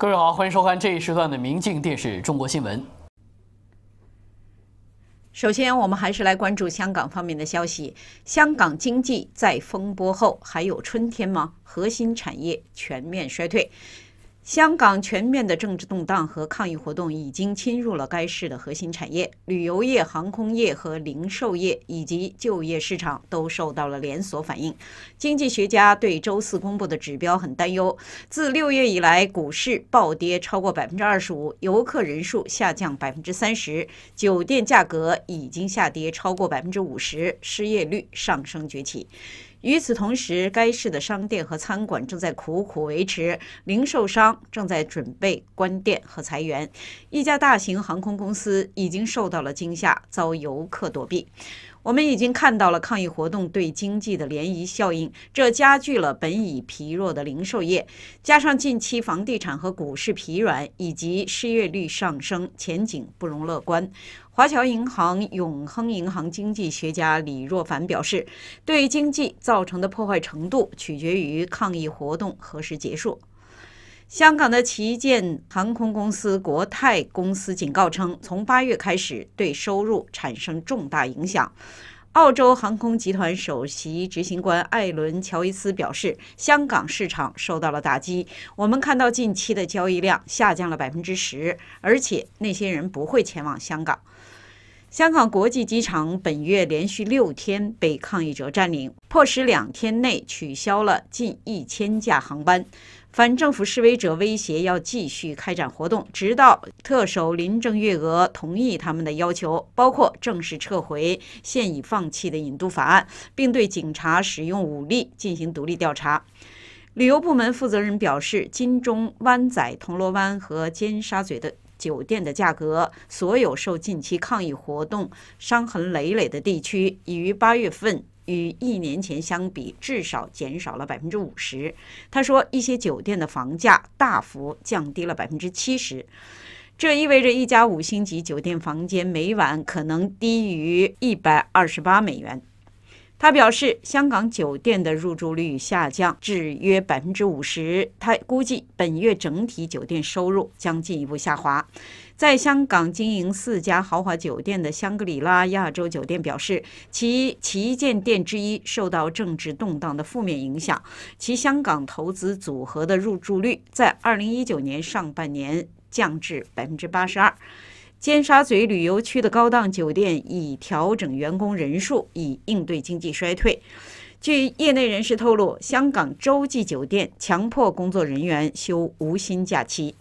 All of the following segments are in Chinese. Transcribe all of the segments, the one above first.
各位好，欢迎收看这一时段的《明镜电视中国新闻》。首先，我们还是来关注香港方面的消息：，香港经济在风波后还有春天吗？核心产业全面衰退。香港全面的政治动荡和抗议活动已经侵入了该市的核心产业，旅游业、航空业和零售业以及就业市场都受到了连锁反应。经济学家对周四公布的指标很担忧。自六月以来，股市暴跌超过百分之二十五，游客人数下降百分之三十，酒店价格已经下跌超过百分之五十，失业率上升崛起。与此同时，该市的商店和餐馆正在苦苦维持，零售商正在准备关店和裁员。一家大型航空公司已经受到了惊吓，遭游客躲避。我们已经看到了抗议活动对经济的涟漪效应，这加剧了本已疲弱的零售业。加上近期房地产和股市疲软，以及失业率上升，前景不容乐观。华侨银行、永亨银行经济学家李若凡表示，对经济造成的破坏程度取决于抗议活动何时结束。香港的旗舰航空公司国泰公司警告称，从八月开始对收入产生重大影响。澳洲航空集团首席执行官艾伦·乔伊斯表示，香港市场受到了打击，我们看到近期的交易量下降了百分之十，而且那些人不会前往香港。香港国际机场本月连续六天被抗议者占领，迫使两天内取消了近一千架航班。反政府示威者威胁要继续开展活动，直到特首林郑月娥同意他们的要求，包括正式撤回现已放弃的引渡法案，并对警察使用武力进行独立调查。旅游部门负责人表示，金钟、湾仔、铜锣湾和尖沙咀的。酒店的价格，所有受近期抗议活动伤痕累累的地区，已于八月份与一年前相比至少减少了百分之五十。他说，一些酒店的房价大幅降低了百分之七十，这意味着一家五星级酒店房间每晚可能低于一百二十八美元。他表示，香港酒店的入住率下降至约百分之五十。他估计，本月整体酒店收入将进一步下滑。在香港经营四家豪华酒店的香格里拉亚洲酒店表示，其旗舰店之一受到政治动荡的负面影响，其香港投资组合的入住率在二零一九年上半年降至百分之八十二。尖沙咀旅游区的高档酒店已调整员工人数，以应对经济衰退。据业内人士透露，香港洲际酒店强迫工作人员休无薪假期。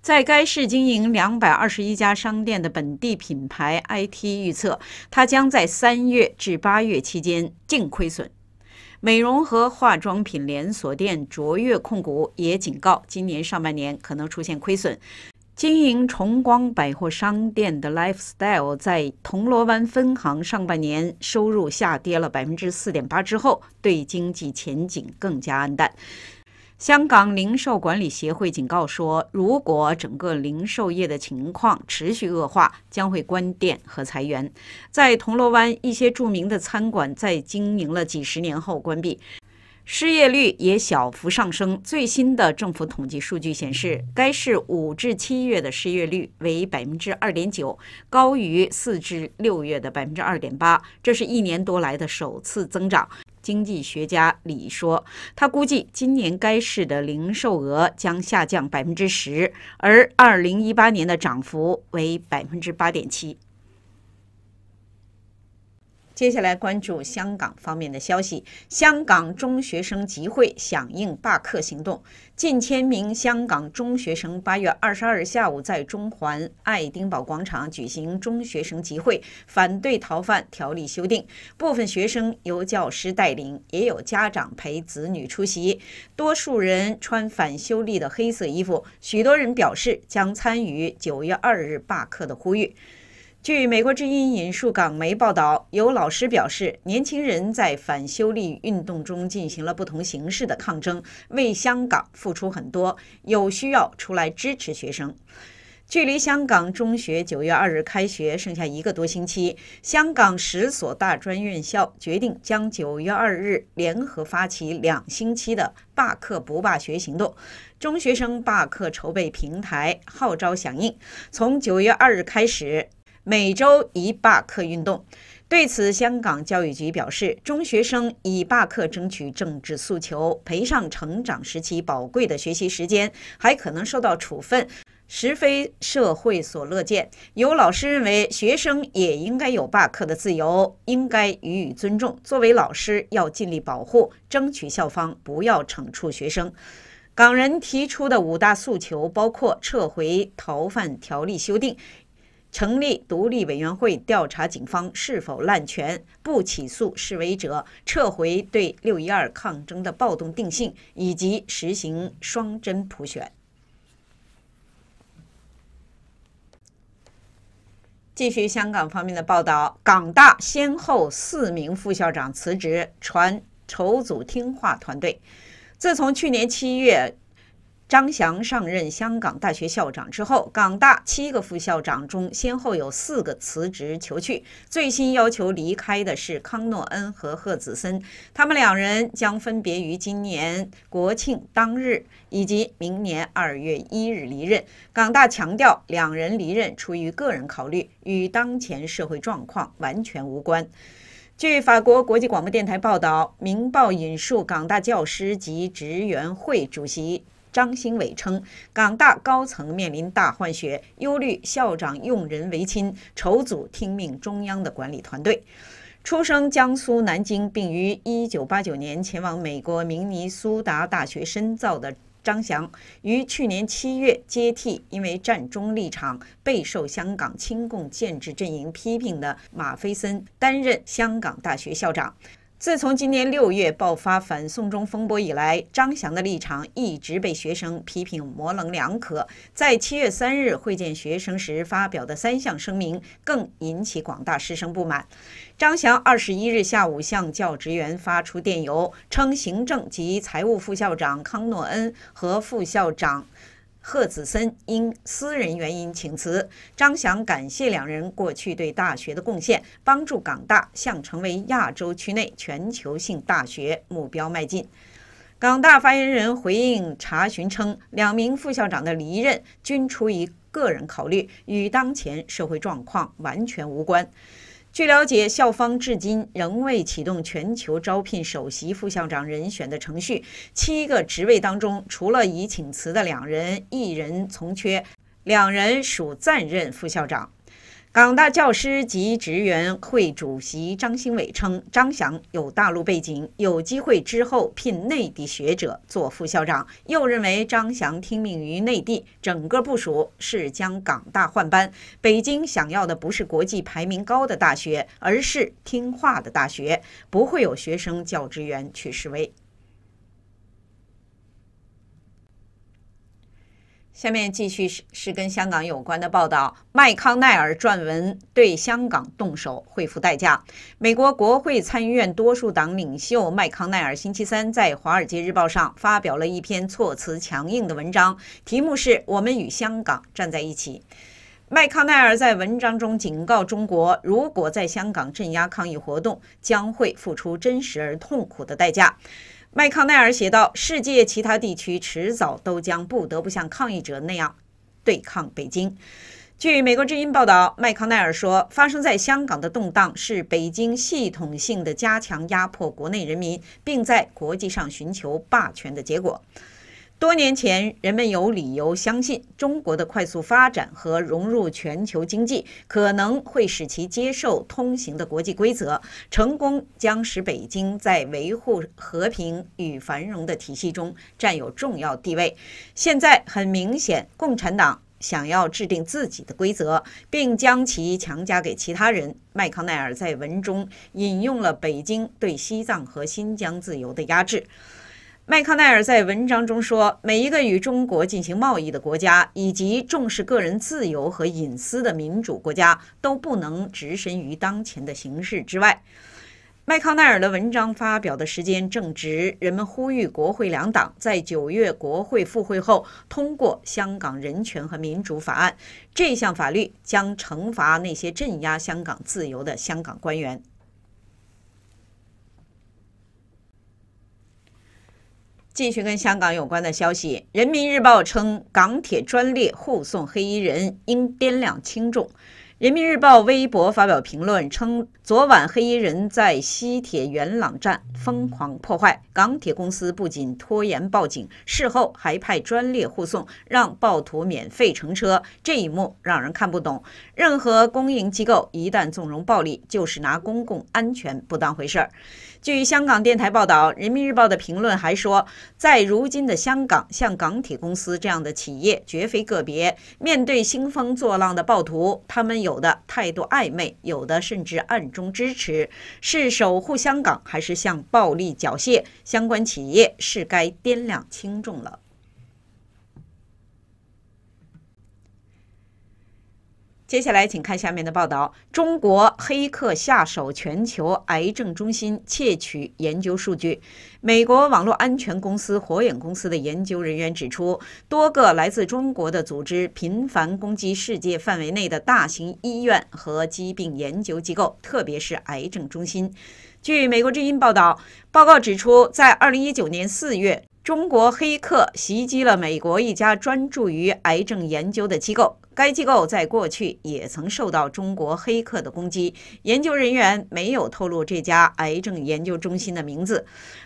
在该市经营两百二十一家商店的本地品牌 IT 预测，它将在三月至八月期间净亏损。美容和化妆品连锁店卓越控股也警告，今年上半年可能出现亏损。经营崇光百货商店的 Lifestyle 在铜锣湾分行上半年收入下跌了百分之四点八之后，对经济前景更加黯淡。香港零售管理协会警告说，如果整个零售业的情况持续恶化，将会关店和裁员。在铜锣湾，一些著名的餐馆在经营了几十年后关闭。失业率也小幅上升。最新的政府统计数据显示，该市五至七月的失业率为百分之二点九，高于四至六月的百分之二点八，这是一年多来的首次增长。经济学家李说，他估计今年该市的零售额将下降百分之十，而二零一八年的涨幅为百分之八点七。接下来关注香港方面的消息。香港中学生集会响应罢课行动，近千名香港中学生八月二十二日下午在中环爱丁堡广场举行中学生集会，反对逃犯条例修订。部分学生由教师带领，也有家长陪子女出席。多数人穿反修例的黑色衣服，许多人表示将参与九月二日罢课的呼吁。据美国之音引述港媒报道，有老师表示，年轻人在反修例运动中进行了不同形式的抗争，为香港付出很多，有需要出来支持学生。距离香港中学九月二日开学剩下一个多星期，香港十所大专院校决定将九月二日联合发起两星期的罢课不罢学行动。中学生罢课筹备平台号召响应，从九月二日开始。每周一罢课运动，对此，香港教育局表示，中学生以罢课争取政治诉求，赔上成长时期宝贵的学习时间，还可能受到处分，实非社会所乐见。有老师认为，学生也应该有罢课的自由，应该予以尊重。作为老师，要尽力保护，争取校方不要惩处学生。港人提出的五大诉求包括撤回逃犯条例修订。成立独立委员会调查警方是否滥权、不起诉示威者、撤回对六一二抗争的暴动定性，以及实行双真普选。继续香港方面的报道：港大先后四名副校长辞职，传筹组听话团队。自从去年七月。张翔上任香港大学校长之后，港大七个副校长中先后有四个辞职求去，最新要求离开的是康诺恩和贺子森，他们两人将分别于今年国庆当日以及明年二月一日离任。港大强调，两人离任出于个人考虑，与当前社会状况完全无关。据法国国际广播电台报道，《明报》引述港大教师及职员会主席。张兴伟称，港大高层面临大换血，忧虑校长用人为亲，筹组听命中央的管理团队。出生江苏南京，并于1989年前往美国明尼苏达大学深造的张翔，于去年七月接替因为战中立场，备受香港亲共建制阵营批评的马菲森，担任香港大学校长。自从今年六月爆发反送中风波以来，张翔的立场一直被学生批评模棱两可。在七月三日会见学生时发表的三项声明，更引起广大师生不满。张翔二十一日下午向教职员发出电邮，称行政及财务副校长康诺恩和副校长。贺子森因私人原因请辞，张祥感谢两人过去对大学的贡献，帮助港大向成为亚洲区内全球性大学目标迈进。港大发言人回应查询称，两名副校长的离任均出于个人考虑，与当前社会状况完全无关。据了解，校方至今仍未启动全球招聘首席副校长人选的程序。七个职位当中，除了已请辞的两人，一人从缺，两人属暂任副校长。港大教师及职员会主席张兴伟称，张翔有大陆背景，有机会之后聘内地学者做副校长。又认为张翔听命于内地，整个部署是将港大换班。北京想要的不是国际排名高的大学，而是听话的大学，不会有学生、教职员去示威。下面继续是跟香港有关的报道。麦康奈尔撰文对香港动手会付代价。美国国会参议院多数党领袖麦康奈尔星期三在《华尔街日报》上发表了一篇措辞强硬的文章，题目是“我们与香港站在一起”。麦康奈尔在文章中警告中国，如果在香港镇压抗议活动，将会付出真实而痛苦的代价。麦康奈尔写道：“世界其他地区迟早都将不得不像抗议者那样对抗北京。”据美国之音报道，麦康奈尔说：“发生在香港的动荡是北京系统性的加强压迫国内人民，并在国际上寻求霸权的结果。”多年前，人们有理由相信中国的快速发展和融入全球经济，可能会使其接受通行的国际规则。成功将使北京在维护和平与繁荣的体系中占有重要地位。现在很明显，共产党想要制定自己的规则，并将其强加给其他人。麦康奈尔在文中引用了北京对西藏和新疆自由的压制。麦康奈尔在文章中说：“每一个与中国进行贸易的国家，以及重视个人自由和隐私的民主国家，都不能置身于当前的形势之外。”麦康奈尔的文章发表的时间正值人们呼吁国会两党在九月国会复会后通过《香港人权和民主法案》。这项法律将惩罚那些镇压香港自由的香港官员。继续跟香港有关的消息，《人民日报》称港铁专列护送黑衣人应掂量轻重。《人民日报》微博发表评论称，昨晚黑衣人在西铁元朗站疯狂破坏，港铁公司不仅拖延报警，事后还派专列护送，让暴徒免费乘车，这一幕让人看不懂。任何公营机构一旦纵容暴力，就是拿公共安全不当回事儿。据香港电台报道，《人民日报》的评论还说，在如今的香港，像港铁公司这样的企业绝非个别。面对兴风作浪的暴徒，他们有的态度暧昧，有的甚至暗中支持，是守护香港还是向暴力缴械，相关企业是该掂量轻重了。接下来，请看下面的报道：中国黑客下手，全球癌症中心窃取研究数据。美国网络安全公司火影公司的研究人员指出，多个来自中国的组织频繁攻击世界范围内的大型医院和疾病研究机构，特别是癌症中心。据美国之音报道，报告指出，在二零一九年四月，中国黑客袭击了美国一家专注于癌症研究的机构。该机构在过去也曾受到中国黑客的攻击。研究人员没有透露这家癌症研究中心的名字。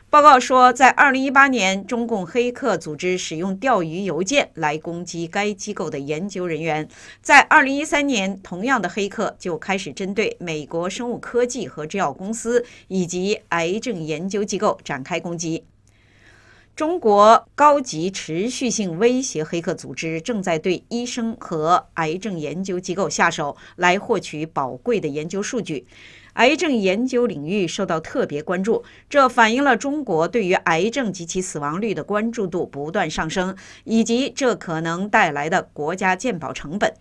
报告说，在二零一八年，中共黑客组织使用钓鱼邮件来攻击该机构的研究人员。在二零一三年，同样的黑客就开始针对美国生物科技和制药公司以及癌症研究机构展开攻击。中国高级持续性威胁黑客组织正在对医生和癌症研究机构下手，来获取宝贵的研究数据。癌症研究领域受到特别关注，这反映了中国对于癌症及其死亡率的关注度不断上升，以及这可能带来的国家鉴保成本。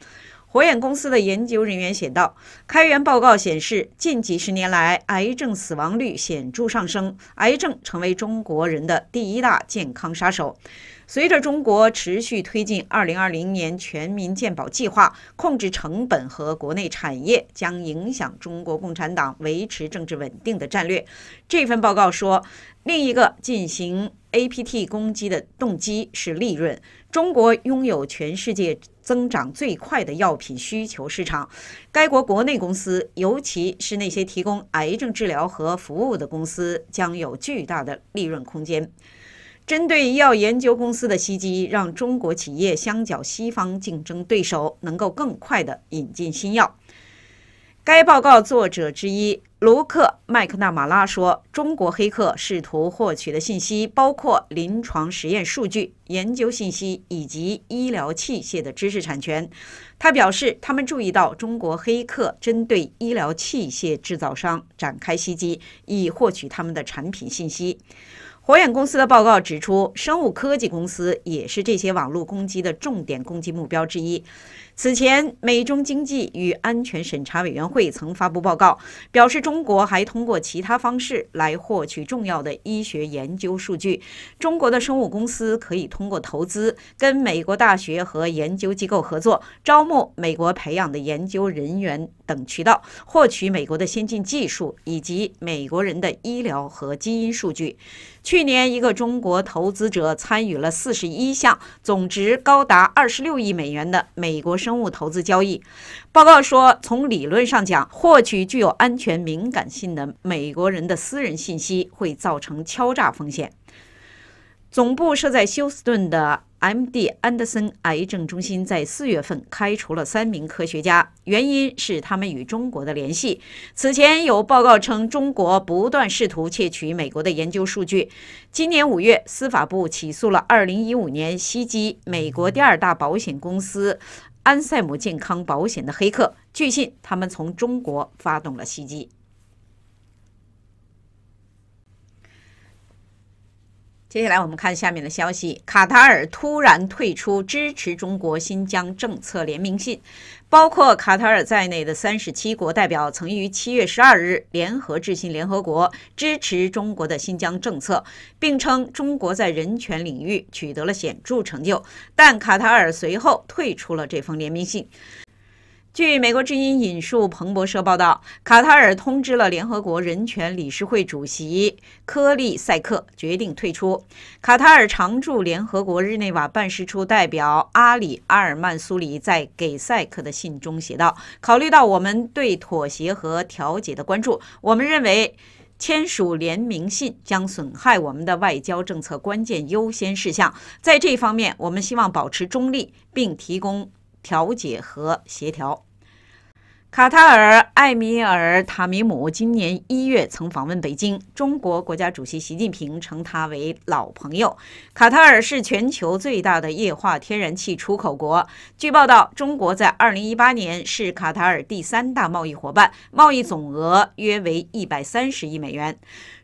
火眼公司的研究人员写道：“开源报告显示，近几十年来癌症死亡率显著上升，癌症成为中国人的第一大健康杀手。随着中国持续推进‘二零二零年全民健保计划’，控制成本和国内产业将影响中国共产党维持政治稳定的战略。”这份报告说，另一个进行 APT 攻击的动机是利润。中国拥有全世界增长最快的药品需求市场。该国国内公司，尤其是那些提供癌症治疗和服务的公司，将有巨大的利润空间。针对医药研究公司的袭击，让中国企业相较西方竞争对手能够更快地引进新药。该报告作者之一卢克·麦克纳马拉说：“中国黑客试图获取的信息包括临床实验数据、研究信息以及医疗器械的知识产权。”他表示，他们注意到中国黑客针对医疗器械制造商展开袭击，以获取他们的产品信息。火眼公司的报告指出，生物科技公司也是这些网络攻击的重点攻击目标之一。此前，美中经济与安全审查委员会曾发布报告，表示中国还通过其他方式来获取重要的医学研究数据。中国的生物公司可以通过投资、跟美国大学和研究机构合作、招募美国培养的研究人员等渠道，获取美国的先进技术以及美国人的医疗和基因数据。去年，一个中国投资者参与了四十一项，总值高达二十六亿美元的美国生。生物投资交易报告说，从理论上讲，获取具有安全敏感性能美国人的私人信息会造成敲诈风险。总部设在休斯顿的 MD 安德森癌症中心在四月份开除了三名科学家，原因是他们与中国的联系。此前有报告称，中国不断试图窃取美国的研究数据。今年五月，司法部起诉了2015年袭击美国第二大保险公司。安赛姆健康保险的黑客，据信他们从中国发动了袭击。接下来我们看下面的消息：卡塔尔突然退出支持中国新疆政策联名信。包括卡塔尔在内的三十七国代表曾于七月十二日联合致信联合国，支持中国的新疆政策，并称中国在人权领域取得了显著成就。但卡塔尔随后退出了这封联名信。据美国之音引述彭博社报道，卡塔尔通知了联合国人权理事会主席科利塞克，决定退出。卡塔尔常驻联合国日内瓦办事处代表阿里阿尔曼苏里在给塞克的信中写道：“考虑到我们对妥协和调解的关注，我们认为签署联名信将损害我们的外交政策关键优先事项。在这方面，我们希望保持中立，并提供。”调解和协调。卡塔尔艾米尔塔米姆今年一月曾访问北京，中国国家主席习近平称他为老朋友。卡塔尔是全球最大的液化天然气出口国。据报道，中国在二零一八年是卡塔尔第三大贸易伙伴，贸易总额约为一百三十亿美元。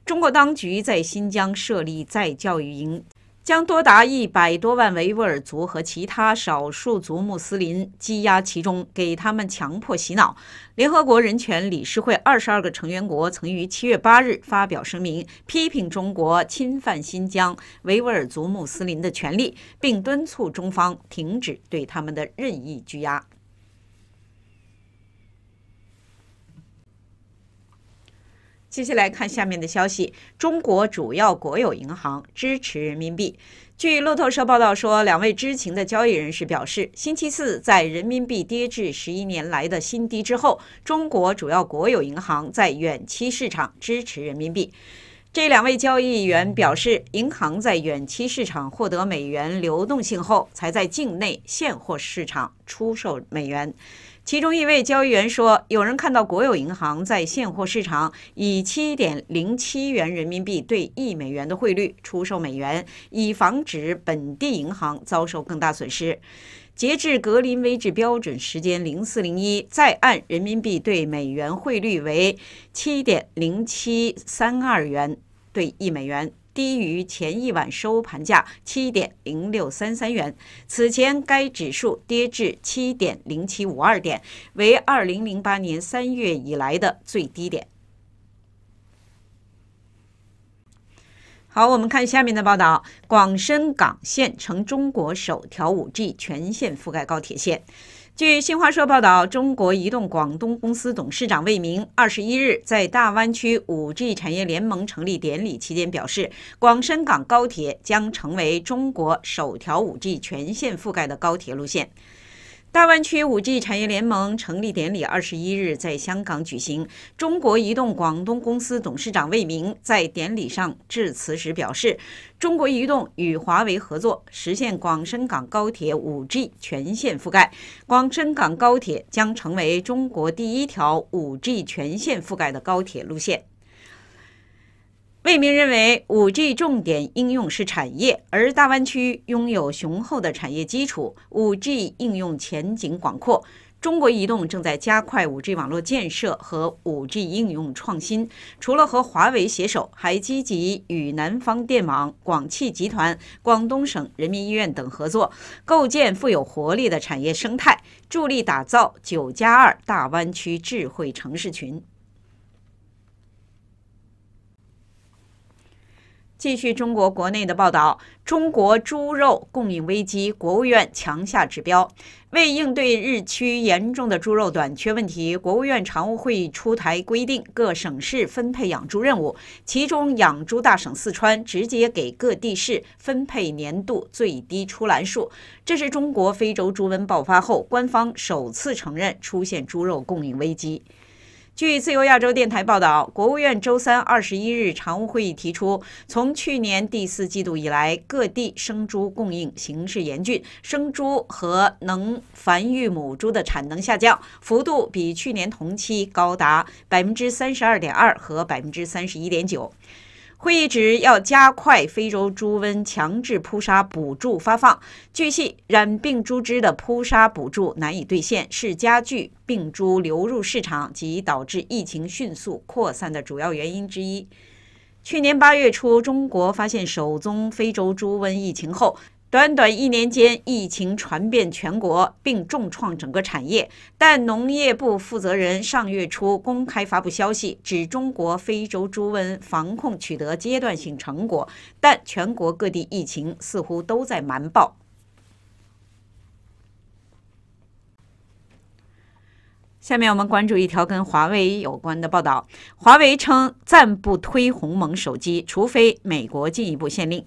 中国当局在新疆设立再教育营。将多达一百多万维吾尔族和其他少数族穆斯林羁押其中，给他们强迫洗脑。联合国人权理事会二十二个成员国曾于七月八日发表声明，批评中国侵犯新疆维吾尔族穆斯林的权利，并敦促中方停止对他们的任意拘押。接下来看下面的消息：中国主要国有银行支持人民币。据路透社报道说，两位知情的交易人士表示，星期四在人民币跌至十一年来的新低之后，中国主要国有银行在远期市场支持人民币。这两位交易员表示，银行在远期市场获得美元流动性后，才在境内现货市场出售美元。其中一位交易员说：“有人看到国有银行在现货市场以七点零七元人民币兑一美元的汇率出售美元，以防止本地银行遭受更大损失。”截至格林威治标准时间零四零一，在岸人民币兑美元汇率为七点零七三二元兑一美元。低于前一晚收盘价七点零六三三元，此前该指数跌至七点零七五二点，为二零零八年三月以来的最低点。好，我们看下面的报道：广深港线成中国首条五 G 全线覆盖高铁线。据新华社报道，中国移动广东公司董事长魏明二十一日在大湾区五 G 产业联盟成立典礼期间表示，广深港高铁将成为中国首条五 G 全线覆盖的高铁路线。大湾区 5G 产业联盟成立典礼二十一日在香港举行。中国移动广东公司董事长魏明在典礼上致辞时表示，中国移动与华为合作，实现广深港高铁 5G 全线覆盖。广深港高铁将成为中国第一条 5G 全线覆盖的高铁路线。魏明认为，5G 重点应用是产业，而大湾区拥有雄厚的产业基础，5G 应用前景广阔。中国移动正在加快 5G 网络建设和 5G 应用创新，除了和华为携手，还积极与南方电网、广汽集团、广东省人民医院等合作，构建富有活力的产业生态，助力打造“九加二”大湾区智慧城市群。继续中国国内的报道，中国猪肉供应危机，国务院强下指标。为应对日趋严重的猪肉短缺问题，国务院常务会议出台规定，各省市分配养猪任务。其中，养猪大省四川直接给各地市分配年度最低出栏数。这是中国非洲猪瘟爆发后，官方首次承认出现猪肉供应危机。据自由亚洲电台报道，国务院周三二十一日常务会议提出，从去年第四季度以来，各地生猪供应形势严峻，生猪和能繁育母猪的产能下降幅度比去年同期高达百分之三十二点二和百分之三十一点九。会议指要加快非洲猪瘟强制扑杀补助发放。据悉，染病猪只的扑杀补助难以兑现，是加剧病猪流入市场及导致疫情迅速扩散的主要原因之一。去年八月初，中国发现首宗非洲猪瘟疫情后。短短一年间，疫情传遍全国，并重创整个产业。但农业部负责人上月初公开发布消息，指中国非洲猪瘟防控取得阶段性成果，但全国各地疫情似乎都在瞒报。下面我们关注一条跟华为有关的报道。华为称暂不推鸿蒙手机，除非美国进一步限令。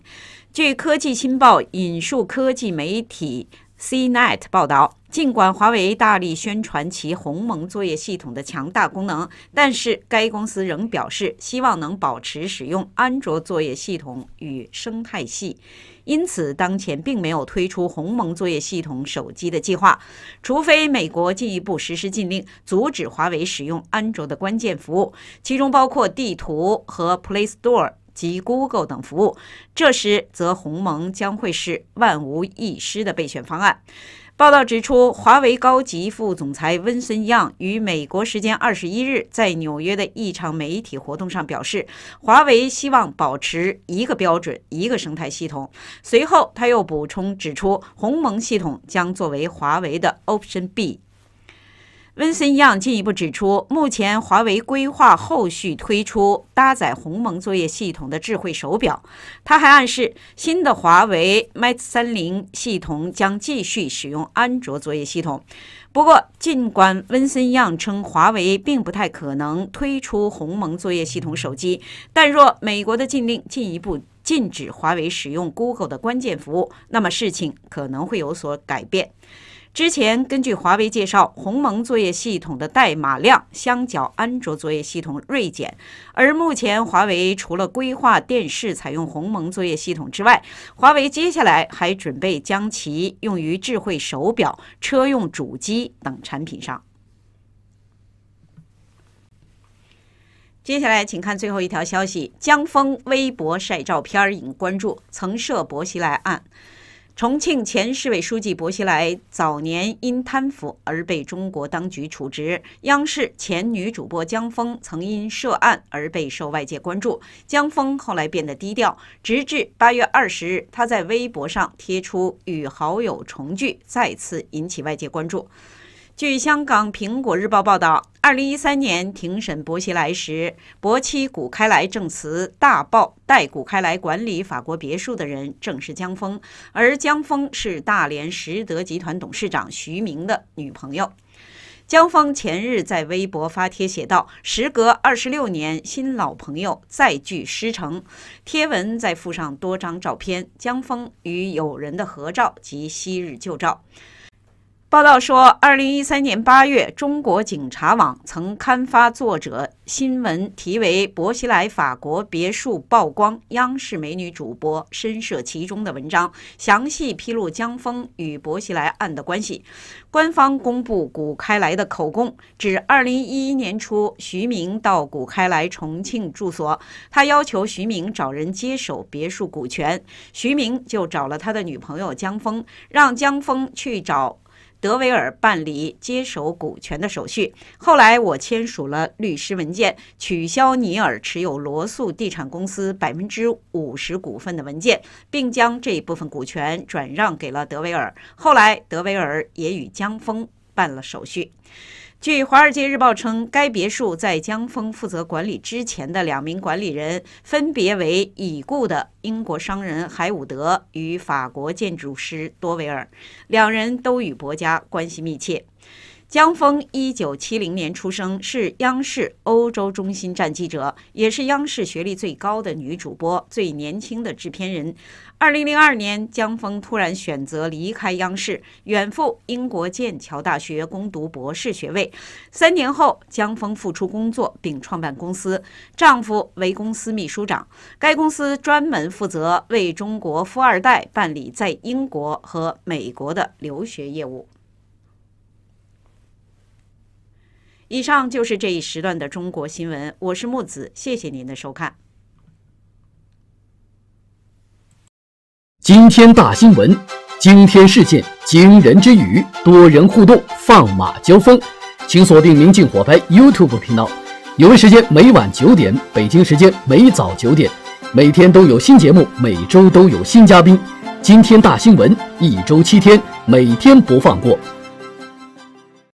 据科技新报引述科技媒体。CNET 报道，尽管华为大力宣传其鸿蒙作业系统的强大功能，但是该公司仍表示希望能保持使用安卓作业系统与生态系，因此当前并没有推出鸿蒙作业系统手机的计划，除非美国进一步实施禁令，阻止华为使用安卓的关键服务，其中包括地图和 Play Store。及 Google 等服务，这时则鸿蒙将会是万无一失的备选方案。报道指出，华为高级副总裁温森样于美国时间二十一日在纽约的一场媒体活动上表示，华为希望保持一个标准、一个生态系统。随后，他又补充指出，鸿蒙系统将作为华为的 Option B。温森样进一步指出，目前华为规划后续推出搭载鸿蒙作业系统的智慧手表。他还暗示，新的华为 Mate 三零系统将继续使用安卓作业系统。不过，尽管温森样称华为并不太可能推出鸿蒙作业系统手机，但若美国的禁令进一步禁止华为使用 Google 的关键服务，那么事情可能会有所改变。之前根据华为介绍，鸿蒙作业系统的代码量相较安卓作业系统锐减。而目前，华为除了规划电视采用鸿蒙作业系统之外，华为接下来还准备将其用于智慧手表、车用主机等产品上。接下来，请看最后一条消息：江峰微博晒照片引关注，曾涉薄熙来案。重庆前市委书记薄熙来早年因贪腐而被中国当局处置，央视前女主播江峰曾因涉案而备受外界关注，江峰后来变得低调，直至八月二十日，他在微博上贴出与好友重聚，再次引起外界关注。据香港《苹果日报》报道，二零一三年庭审薄熙来时，薄妻古开来证词大爆，代古开来管理法国别墅的人正是江峰，而江峰是大连实德集团董事长徐明的女朋友。江峰前日在微博发帖写道：“时隔二十六年，新老朋友再聚师城。”贴文再附上多张照片，江峰与友人的合照及昔日旧照。报道说，二零一三年八月，中国警察网曾刊发作者新闻，题为《薄熙来法国别墅曝光》，央视美女主播深涉其中的文章，详细披露江峰与薄熙来案的关系。官方公布谷开来的口供，指二零一一年初，徐明到谷开来重庆住所，他要求徐明找人接手别墅股权，徐明就找了他的女朋友江峰，让江峰去找。德维尔办理接手股权的手续，后来我签署了律师文件，取消尼尔持有罗素地产公司百分之五十股份的文件，并将这一部分股权转让给了德维尔。后来，德维尔也与江峰办了手续。据《华尔街日报》称，该别墅在江峰负责管理之前的两名管理人，分别为已故的英国商人海伍德与法国建筑师多维尔，两人都与伯家关系密切。江峰一九七零年出生，是央视欧洲中心站记者，也是央视学历最高的女主播、最年轻的制片人。二零零二年，江峰突然选择离开央视，远赴英国剑桥大学攻读博士学位。三年后，江峰复出工作，并创办公司，丈夫为公司秘书长。该公司专门负责为中国富二代办理在英国和美国的留学业务。以上就是这一时段的中国新闻，我是木子，谢谢您的收看。惊天大新闻，惊天事件，惊人之语，多人互动，放马交锋，请锁定《明镜火拍》YouTube 频道。有于时间每晚九点（北京时间每早九点），每天都有新节目，每周都有新嘉宾。今天大新闻，一周七天，每天不放过。